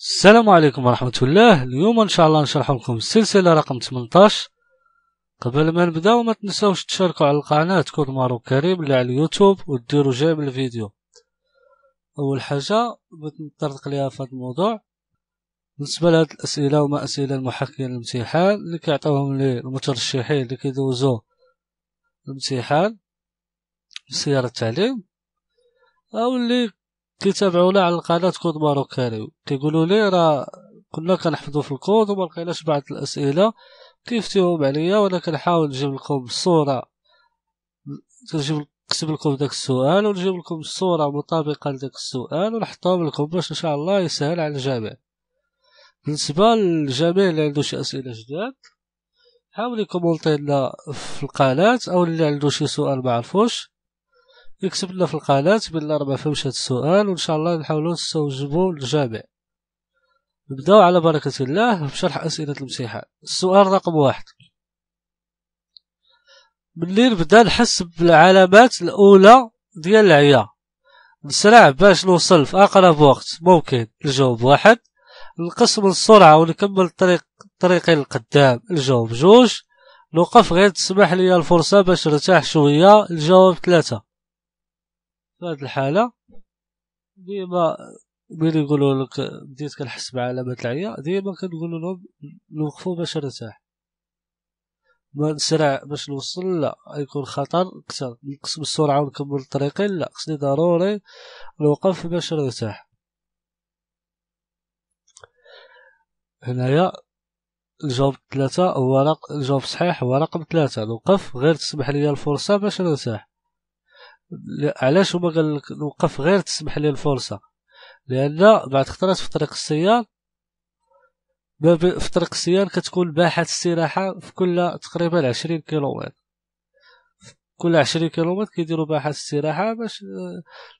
السلام عليكم ورحمة الله اليوم إن شاء الله نشرح لكم السلسلة رقم 18 قبل ما نبداو ما تنساوش تشاركوا على القناة كود مارو كريم اللي على اليوتيوب وديروا جيم الفيديو أول حاجة بغيت نطرق ليها في هذا الموضوع بالنسبة لهاد الأسئلة وما أسئلة المحققين الامتحان اللي كيعطيوهم للمترشحين اللي كيدوزو الامتحان في سيارة التعليم أو اللي كي تابعونا على قناه كود ماروكاني كيقولوا لي راه كنا كنحفظوا في الكود وما لقيناش بعض الاسئله كيفتيهم عليا وانا كنحاول نجيب لكم الصوره كنجيب نكتب لكم داك السؤال ونجيب لكم الصوره مطابقه لداك السؤال ونحطهم لكم باش ان شاء الله يسهل على الجميع بالنسبه للجميع اللي عنده شي اسئله جداد حاولي كومونتي لنا في القناه او اللي عنده شي سؤال ما عرفوش يكتب لنا في القناة بالله ربع ما هذا السؤال وان شاء الله نحاولوا نستوجبوا الجامع نبداو على بركة الله بشرح أسئلة الامتحان السؤال رقم واحد ملي نبدا نحس بالعلامات الأولى ديال العيا نسرع باش نوصل في أقرب وقت ممكن الجواب واحد نقسم السرعة ونكمل الطريق طريقي القدام الجواب جوج نوقف غير تسمح لي الفرصة باش نرتاح شوية الجواب ثلاثة في هذه الحاله ديما ملي يقولوا لك بديت كنحس بعلامات العيا ديما كنقول لهم نوقفوا باش نرتاح ما نسرع باش نوصل لا يكون خطر اكثر نقسم السرعه ونكمل الطريقين لا خصني ضروري نوقف باش نرتاح هنايا الجواب ثلاثة هو رق... الجواب صحيح هو رقم ثلاثة نوقف غير تسمح لي الفرصة باش نرتاح علاش هما قال لك نوقف غير تسمح لي الفرصه لان بعد خطرات في طريق السيار في طريق السيار كتكون باحة استراحة في كل تقريبا عشرين كيلومتر كل عشرين كيلومتر كيديروا باحة استراحة باش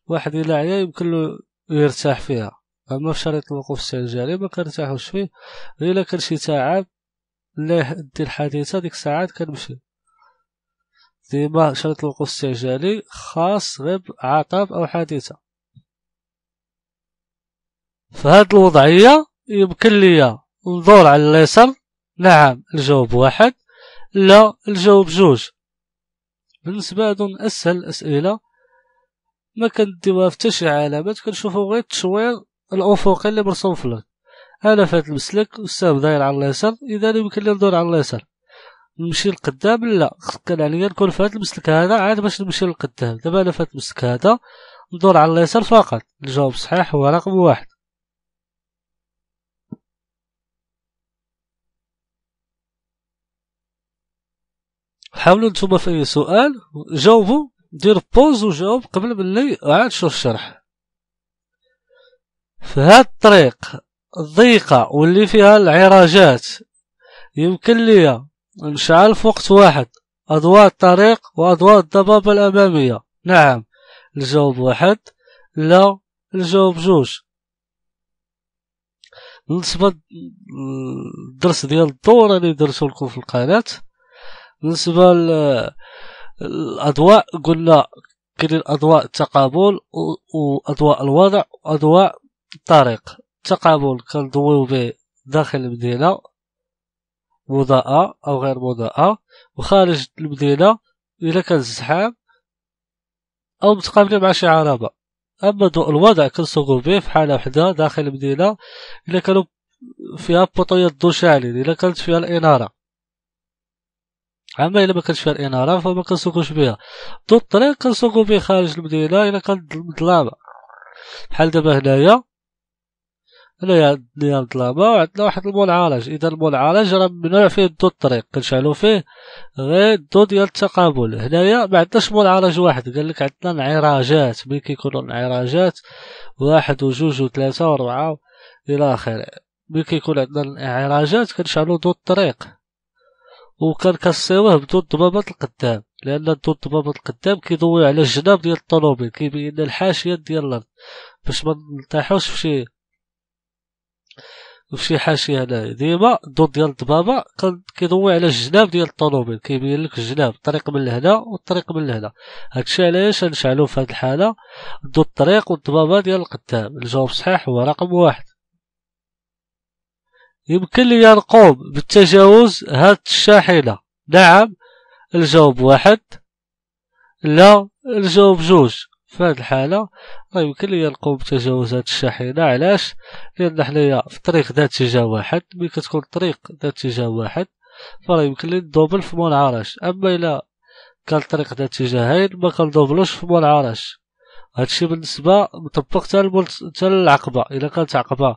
الواحد آه، إلا عيا يمكن له يرتاح فيها أما في شريط الوقوف السجاري ما كنرتاحوش فيه غير إلا كان شي تعب لا دير الحادثة ديك الساعات كنمشي ديما شريط الوقوف استعجالي خاص غير عطب أو حادثة فهاد الوضعية يمكن ليا ندور على اليسر نعم الجواب واحد لا الجواب جوج بالنسبة هادو أسهل الأسئلة ما كنديوها في شي علامات كنشوفو غير التشوير الأفقي اللي مرسوم في الأرض أنا فهاد المسلك استاذ داير على اليسر إذا يمكن لي ندور على اليسر نمشي لقدام لا خصك عليا يعني نكون في هذا المسلك هذا عاد باش نمشي لقدام دابا انا في هذا المسلك هذا ندور على اليسار فقط الجواب صحيح هو رقم واحد حاولوا نتوما في اي سؤال جاوبوا دير بوز وجاوب قبل ملي عاد شوف الشرح في هاد الطريق الضيقة واللي فيها العراجات يمكن ليا في وقت واحد أضواء الطريق وأضواء الضبابة الأمامية نعم الجواب واحد لا الجواب جوج بالنسبة للدرس ديال الدورة اللي درتو لكم في القناة بالنسبة للأضواء قلنا كاين أضواء التقابل وأضواء الوضع وأضواء الطريق التقابل كنضويو به داخل المدينة مضاءة أو غير مضاءة وخارج المدينة إلا كان الزحام أو متقابلين مع شي عربة أما الوضع كنسوقو به في حالة وحدة داخل المدينة إلا كانوا فيها بوطيات الضو شاعلين إلا كانت فيها الإنارة اما الا ما كانش فيها الاناره فما كنسوقوش بها طول الطريق كنسوقو به خارج المدينه الا كانت مظلامة بحال دابا هنايا قال له يا يا عندنا واحد المول عالج اذا المول عالج راه ممنوع فيه دو الطريق كنشعلو فيه غير دو ديال التقابل هنايا ما عندناش مول عالج واحد قال لك عندنا انعراجات ملي كيكونوا انعراجات واحد وجوج وثلاثة واربعة الى اخره ملي كيكون عندنا الانعراجات كنشعلو دو الطريق وكنكسيوه بدو الضبابات القدام لان دو الضبابات القدام كيضوي على الجناب ديال الطوموبيل كيبين الحاشية ديال الارض باش ما نطيحوش في شي وشي حاشيه هنا ديما الدور ديال الضبابه كيضوي على الجناب ديال الطوموبيل كيبين لك الجناب الطريق من لهنا والطريق من لهنا هادشي علاش غنشعلو في هاد الحاله ضد الطريق والضبابه ديال القدام الجواب صحيح هو رقم واحد يمكن لي نقوم بالتجاوز هاد الشاحنه نعم الجواب واحد لا الجواب جوج في هذه الحالة راه يمكن ليا نقوم بتجاوز هاد الشاحنة علاش لأن حنايا في طريق ذات اتجاه واحد ملي كتكون الطريق ذات اتجاه واحد فراه يمكن لي ندوبل في عرش أما إلا كان طريق ذات اتجاهين ما كندوبلوش في منعرج هادشي بالنسبة مطبق حتى الملت... حتى العقبة إلا كانت عقبة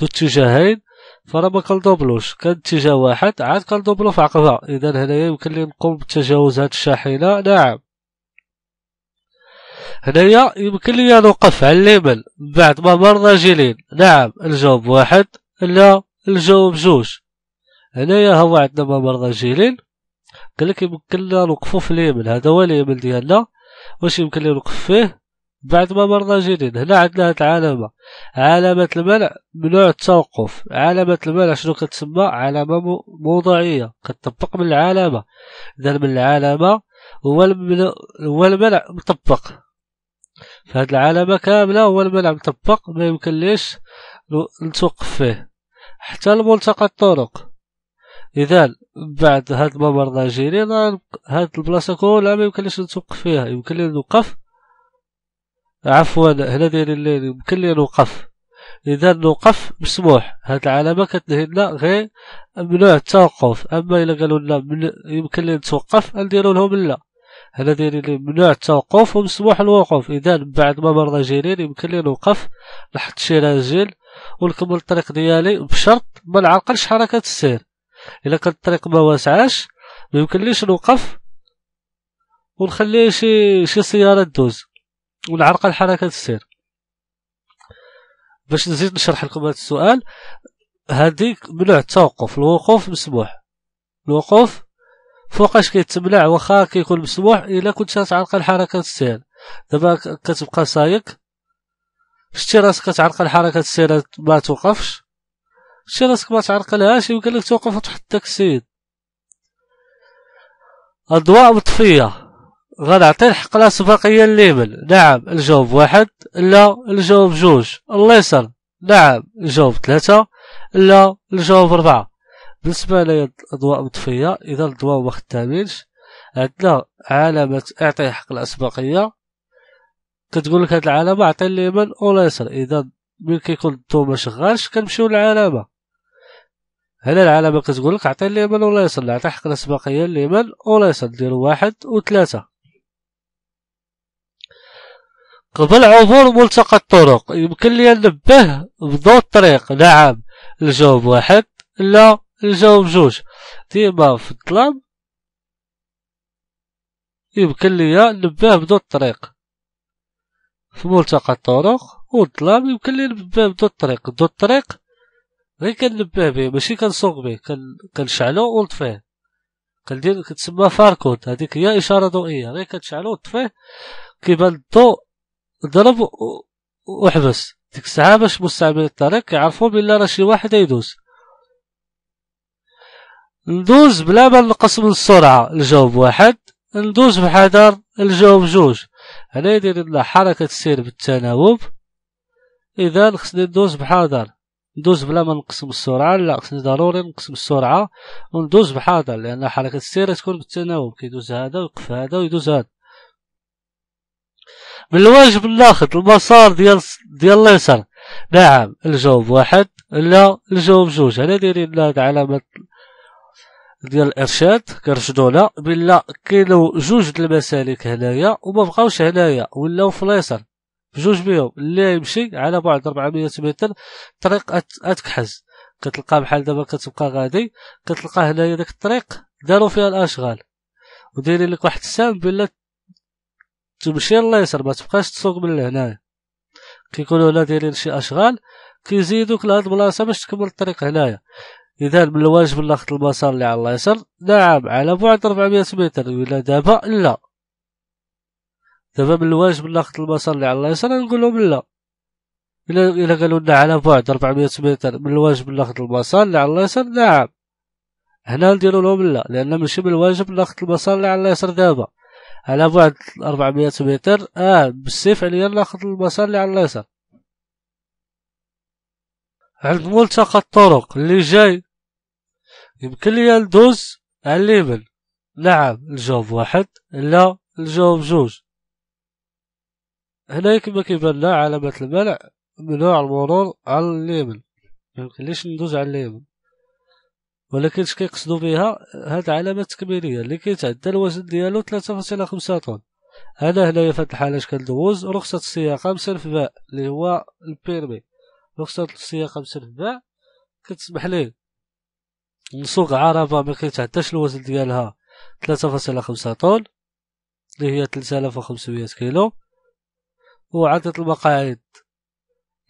ذو اتجاهين فراه ما كندوبلوش كان اتجاه واحد عاد كندوبلو في عقبة إذا هنايا يمكن لي نقوم بتجاوز هاد الشاحنة نعم هنايا يمكن لي نوقف على اليمن بعد ما مرنا جيلين نعم الجواب واحد لا الجواب جوج هنايا هو عندنا ما مرنا جيلين قال لك يمكن لنا نوقفو في اليمن هذا هو اليمن ديالنا واش يمكن لي نوقف فيه بعد ما مرنا جيلين هنا عندنا هاد العلامة علامة المنع ممنوع التوقف علامة المنع شنو كتسمى علامة موضعية كتطبق من العلامة إذا من العلامة هو المنع مطبق فهاد العالمة كاملة هو الملعب مطبق ما ليش نتوقف فيه حتى الملتقى الطرق إذا بعد هاد الممر ناجيري هاد البلاصة كلها ما ليش نتوقف فيها يمكن لي نوقف عفوا هنا داير الليل يمكن لي نوقف إذا نوقف مسموح هاد العلامة كتنهي لنا غير ممنوع التوقف أما إلا قالوا لنا يمكن لي نتوقف نديرو لهم لا هذا يعني ممنوع التوقف ومسموح الوقوف اذا بعد ما مرضى جيلين يمكن لي نوقف نحط شي راجل ونكمل الطريق ديالي بشرط ما نعرقلش حركه السير الا كان الطريق ما واسعاش ما يمكنليش نوقف ونخلي شي شي سياره تدوز ونعرقل حركه السير باش نزيد نشرح لكم هذا السؤال هذيك منع التوقف الوقوف مسموح الوقوف فوقاش كيتبلع واخا كيكون مسموح الا كنت تعرق الحركه السير دابا كتبقى سايق شتي راسك كتعرق الحركه السير ما توقفش شتي راسك ما تعرقلهاش يمكن لك توقف وتحط داك السيد اضواء مطفيه غنعطي الحق لا سباقيه لليمن نعم الجواب واحد لا الجواب جوج الليسر نعم الجواب ثلاثه لا الجواب اربعه بالنسبة للأضواء مطفية إذا الضوء ما خدامينش عندنا علامة اعطيه حق الأسبقية كتقول لك هاد العلامة عطي اليمن أو اليسر إذا ملي كيكون الضوء ما شغالش كنمشيو للعلامة هنا العلامة كتقول لك عطي اليمن أو اليسر نعطي حق الأسبقية اليمن أو اليسر دير واحد وثلاثة قبل عبور ملتقى الطرق يمكن لي نبه بضوء الطريق نعم الجواب واحد لا نجاوب بجوج ديما في الظلام يمكن ليا نباه بدون الطريق في ملتقى الطرق والظلام يمكن لي نباه بدون الطريق بدون الطريق غير كنبه به ماشي كنسوق به كنشعلو ونطفيه كندير كتسمى فاركود هذيك هي اشاره ضوئيه غير كتشعلو ونطفيه كيبان الضوء ضرب وحبس ديك الساعه باش مستعمل الطريق يعرفو بلي راه شي واحد يدوز ندوز بلا ما نقسم السرعة الجواب واحد ندوز بحذر الجواب جوج هنا يدير لنا حركة السير بالتناوب إذا خصني ندوز بحذر ندوز بلا ما نقسم السرعة لا خصني ضروري نقسم السرعة وندوز بحذر لأن حركة السير تكون بالتناوب كيدوز هذا ويقف هذا ويدوز هذا من الواجب ناخذ المسار ديال ديال اليسر نعم الجواب واحد لا الجواب جوج هنا دايرين لنا علامة ديال الارشاد كرشدونا بلا كاينو جوج د المسالك هنايا وما بقاوش هنايا ولاو في جوج بيهم بهم اللي يمشي على بعد 400 متر طريق اتكحز كتلقى بحال دابا كتبقى غادي كتلقى هنايا داك الطريق داروا فيها الاشغال ودايرين لك واحد السام بلا تمشي ليصر ما تبقاش تسوق من هنايا كيكونوا هنا دايرين شي اشغال كيزيدوك لهاد البلاصه باش تكمل الطريق هنايا إذا من الواجب أن ناخذ المسار اللي على اليسر نعم على بعد 400 متر ولا دابا لا دابا من الواجب أن ناخذ المسار اللي على اليسر نقول لهم لا إلا إلا قالوا لنا على بعد 400 متر من الواجب ناخذ المسار اللي على اليسر نعم هنا نديرو لهم لا لأن ماشي من الواجب ناخذ المسار اللي على اليسر دابا على بعد 400 متر اه بالسيف عليا ناخذ المسار اللي على اليسر عند ملتقى الطرق اللي جاي يمكن لي ندوز على اليمين نعم الجواب واحد لا الجواب جوج هنا كما كيبان لنا علامة المنع ممنوع المرور على يمكن ميمكنليش ندوز على اليمين ولكن اش كيقصدوا بها هاد علامة تكميلية اللي كيتعدى الوزن ديالو فاصلة خمسة طن انا هنايا في هاد الحالة اش كندوز رخصة السياقة مسلف باء اللي هو البيرمي رخصة السياقة مسلف باء كتسمح ليه نسوق عربة ما كانت حتى الوزن ديالها خمسة طن اللي هي وخمسمية كيلو وعدة المقاعد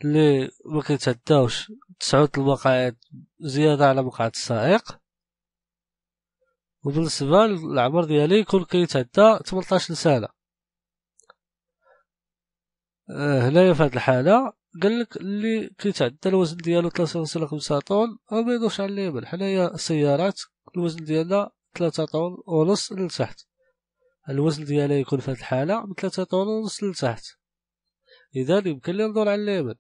اللي ما كيتعداوش تسعود المقاعد زيادة على مقعد السائق وبالنسبة للعمر ديالي يكون كيتعدى تمنطاش سنة آه، هنايا في هاد الحالة قال لك اللي كيتعدى الوزن ديالو 3.5 طن ما بيدوش على اليمين حنايا السيارات الوزن ديالها 3 طن ونص لتحت الوزن ديالها يكون في هذه الحاله من 3 طن ونص لتحت اذا يمكن لي ندور على اليمين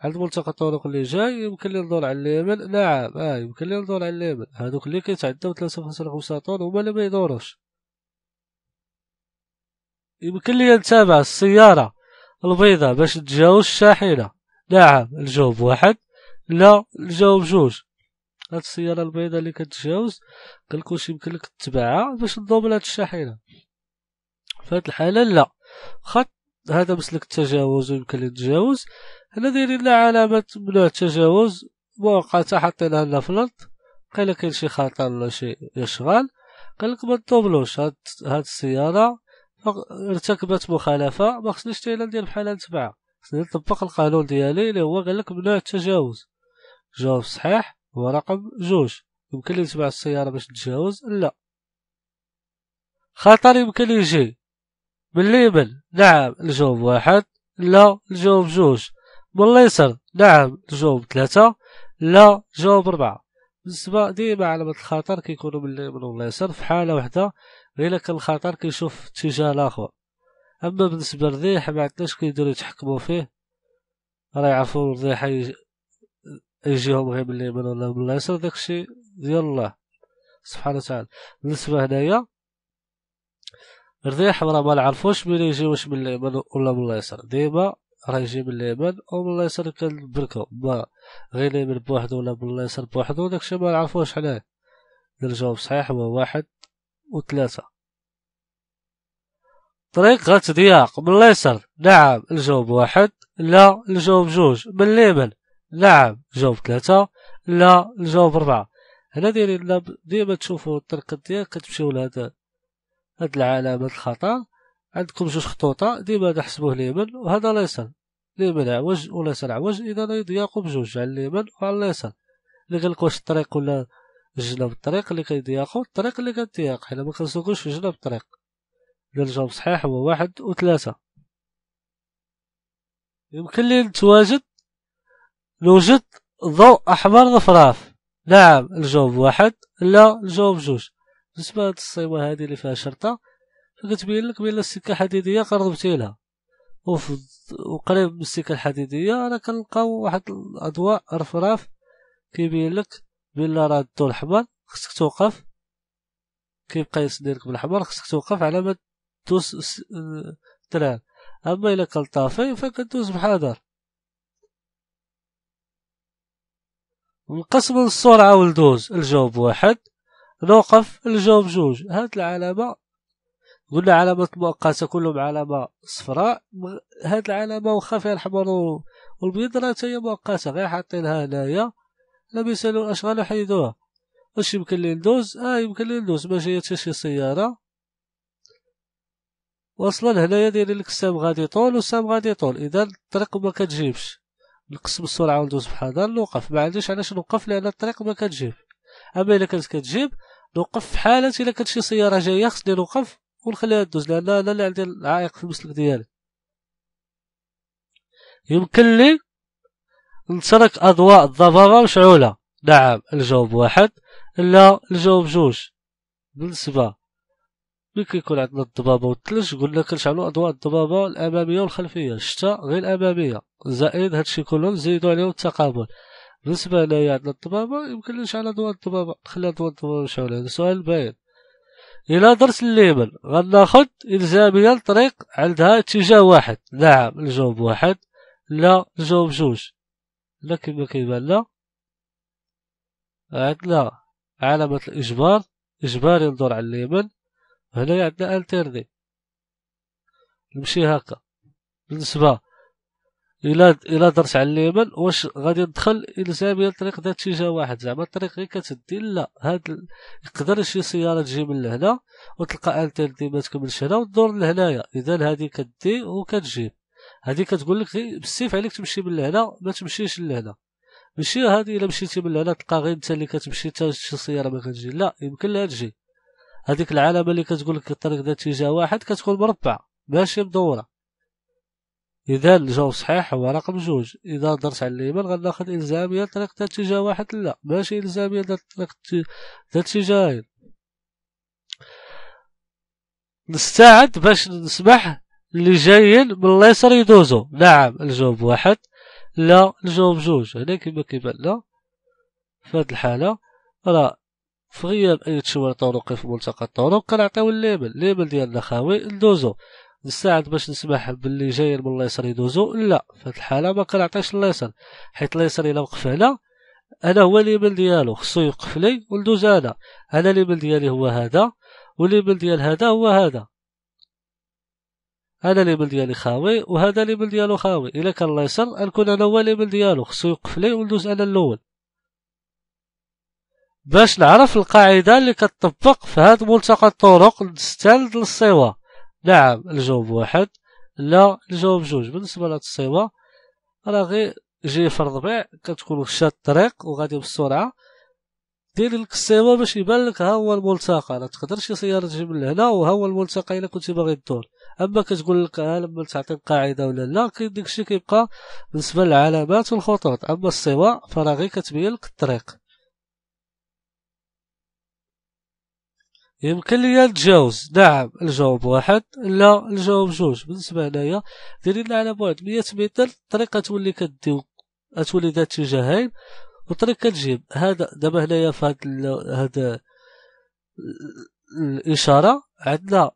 عند ملتقى الطرق اللي جاي يمكن لي ندور على اليمين نعم اه يمكن لي ندور على اليمين هذوك اللي كيتعداو 3.5 طن هما اللي ما يدوروش يمكن لي نتابع السياره البيضة باش تجاوز الشاحنة نعم الجواب واحد لا الجواب جوج هاد السيارة البيضة اللي كتجاوز قالك واش يمكن لك تتبعها باش تضمن هاد الشاحنة في هاد الحالة لا خط هذا مسلك التجاوز ويمكن لي تجاوز هنا دايرين لنا علامة ممنوع التجاوز مؤقتة حاطينها لنا في الأرض قيلا كاين شي خطر ولا شي إشغال قالك ما تضمنوش هاد, هاد السيارة ارتكبت مخالفه ما خصنيش حتى ندير بحال نتبعها خصني نطبق القانون ديالي اللي هو قال لك ممنوع التجاوز جواب صحيح هو رقم جوج يمكن لي نتبع السياره باش نتجاوز لا خطر يمكن يجي من اليمين نعم الجواب واحد لا الجواب جوج من اليسر نعم الجواب ثلاثة لا الجواب أربعة بالنسبه ديما علامه الخطر كيكونوا من الله يسر في حاله وحده غير كان الخطر كيشوف اتجاه الاخر اما بالنسبه للريح ما عندناش كيديروا يتحكموا فيه راه يعرفوا الريح يجيهم غير من اليمين ولا من اليسار داكشي ديال الله سبحانه وتعالى بالنسبه هنايا الريح راه ما نعرفوش من يجي واش من اليمين ولا من اليسار ديما راه يجي من اليمين او من اليسار كان بركه ما غير اليمن بوحدو ولا من اليسار بوحدو داكشي ما نعرفوش عليه الجواب صحيح هو واحد وثلاثة طريق الضياق من اليسار نعم الجواب واحد لا الجواب جوج من اليمن نعم الجواب ثلاثة لا الجواب أربعة هنا دايرين ديما تشوفوا الطريق الضياق كتمشيو لهاد هاد العلامة الخطأ عندكم جوج خطوطة ديما نحسبوه حسبوه وهذا اليسار ليمن عوج واليسار عوج إذا يضيقوا بجوج على اليمين وعلى اليسار اللي واش الطريق ولا جناب الطريق اللي كيضيقوا الطريق اللي كتضيق حنا ما كنسوقوش في جناب الطريق إذا الجواب صحيح هو واحد وثلاثة يمكن لي نتواجد نوجد ضوء أحمر نفراف نعم الجواب واحد لا الجواب جوج بالنسبة لهاد الصيغة هادي اللي فيها شرطة كتبين لك بان السكه الحديديه قربتي لها وقريب من السكه الحديديه راه كنلقاو واحد الاضواء رفراف كيبين لك بان راه الضو الاحمر خصك توقف كيبقى يصديرك بالاحمر خصك توقف على ما تدوس الدرار اما الا كان طافي فكدوز بحذر نقسم السرعه لدوز الجواب واحد نوقف الجواب جوج هاد العلامه قلنا علامة مؤقتة كلهم علامة صفراء هاد العلامة واخا فيها الحمر والبيض راه هي مؤقتة غير حاطينها هنايا لم يسالوا الأشغال حيدوها واش يمكن لي ندوز اه يمكن لي ندوز باش هي شي سيارة واصلا هنايا دايرين لك السام غادي يطول والسام غادي يطول اذا الطريق ما كتجيبش نقسم السرعه وندوز بحذر نوقف ما عنديش علاش نوقف لان الطريق ما كتجيب اما الا كانت كتجيب نوقف في حاله الا كانت شي سياره جايه خصني نوقف ونخليها دوز لان لا لا عندي العائق في المسلك ديالي يمكن لي نترك اضواء الضبابه مشعوله نعم الجواب واحد لا الجواب جوج بالنسبه ملي كيكون عندنا الضبابه والثلج قلنا كنشعلو اضواء الضبابه الاماميه والخلفيه الشتاء غير الاماميه زائد هادشي كله نزيدو عليهم التقابل بالنسبه ليا عندنا الضبابه يمكن لي نشعل اضواء الضبابه نخلي اضواء الضبابه مشعوله هذا سؤال باين إلى درس الليبل غناخد إلزاميا الطريق عندها اتجاه واحد نعم الجواب واحد لا الجواب جوج لا كيما كيبان لا عندنا علامة الإجبار إجبار ينظر على اليمن هنا عندنا انترني نمشي هكا بالنسبة الا الى درت على اليمن واش غادي ندخل الزاميا الطريق ذات اتجاه واحد زعما الطريق غير كتدي لا هاد يقدر شي سياره تجي من لهنا وتلقى دي ما تكملش هنا وتدور لهنايا اذا هادي كدي وكتجيب هادي كتقول لك بالسيف عليك تمشي من لهنا ما تمشيش لهنا ماشي هادي الا مشيتي من لهنا تلقى غير انت اللي كتمشي حتى شي سياره ما كتجي لا يمكن لها تجي هذيك العلامه اللي كتقول لك الطريق ذات اتجاه واحد كتكون مربعه ماشي مدوره إذا الجواب صحيح هو رقم جوج إذا درت على اليمين غناخد إلزامية طريق اتجاه واحد لا ماشي إلزامية طريق طريقة اتجاهين نستعد باش نسمح اللي جايين من اليسر يدوزو نعم الجواب واحد لا الجواب جوج هنا كما كيبان لنا في هاد الحالة راه في غياب أي تشوير طرقي في ملتقى الطرق كنعطيو الليبل الليبل ديالنا خاوي ندوزو نساعد باش نسمح باللي جايين من اليسر يدوزو لا في الحاله ما كنعطيش اليسر حيت اليسر الا وقف هنا انا هو اليمين ديالو خصو يوقف لي وندوز انا انا اليمين ديالي هو هذا واليمين ديال هذا هو هذا انا اليمين ديالي خاوي وهذا اليمين ديالو خاوي الا كان اليسر نكون انا هو اليمين ديالو خصو يوقف لي وندوز انا الاول باش نعرف القاعده اللي كتطبق في هاد ملتقى الطرق نستند للصيوه نعم الجواب واحد لا الجواب جوج بالنسبه لهاد الصيبه راه غير جي في الربيع كتكون شاد الطريق وغادي بسرعه دير لك الصيبه باش يبان لك ها هو الملتقى لا تقدرش سياره تجي من هنا وها هو الملتقى الا كنتي باغي الدور اما كتقول لك ها لما تعطي القاعده ولا لا داكشي كيبقى بالنسبه للعلامات والخطوط اما الصيبه فراه غي كتبين لك الطريق يمكن لي نتجاوز نعم الجواب واحد لا الجواب جوج بالنسبه هنايا دايرين على بعد مية متر الطريقه تولي كدي تولي ذات اتجاهين وطريق كتجيب هذا دابا هنايا في هذا هذا الاشاره عندنا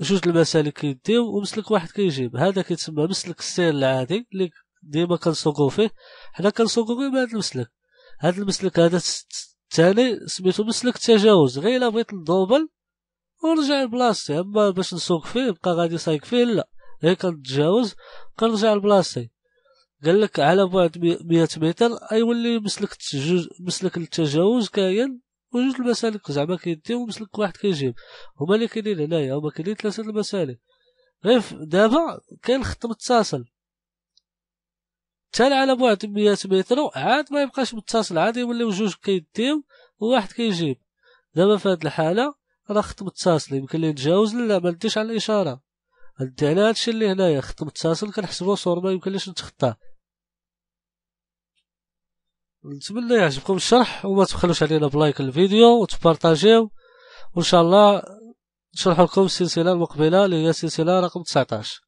جوج المسالك كيديو ومسلك واحد كيجيب هذا كيتسمى مسلك السير العادي اللي ديما كنسوقو فيه حنا كنسوقو غير بهذا المسلك هذا المسلك هذا الثاني سميتو مسلك التجاوز غير الا بغيت ندوبل ونرجع لبلاصتي اما باش نسوق فيه نبقى غادي سايق فيه لا غير كنتجاوز كنرجع لبلاصتي قال لك على بعد مية متر ايولي مسلك التجاوز مسلك التجاوز كاين وجوج المسالك زعما كيديو مسلك واحد كيجيب هما اللي كاينين هنايا هما كاينين ثلاثه المسالك غير دابا كاين خط متصل حتى على بعد 100 متر عاد ما يبقاش متصل عاد يوليو جوج كيديو وواحد كيجيب دابا في هاد الحاله راه خط متصل يمكن لي نتجاوز لا ما نديش على الاشاره ندي على هادشي اللي هنايا خط متصل كنحسبو صور ما يمكنليش نتخطاه نتمنى يعجبكم الشرح وما تبخلوش علينا بلايك الفيديو وتبارطاجيو وان شاء الله نشرح لكم السلسله المقبله اللي هي السلسله رقم 19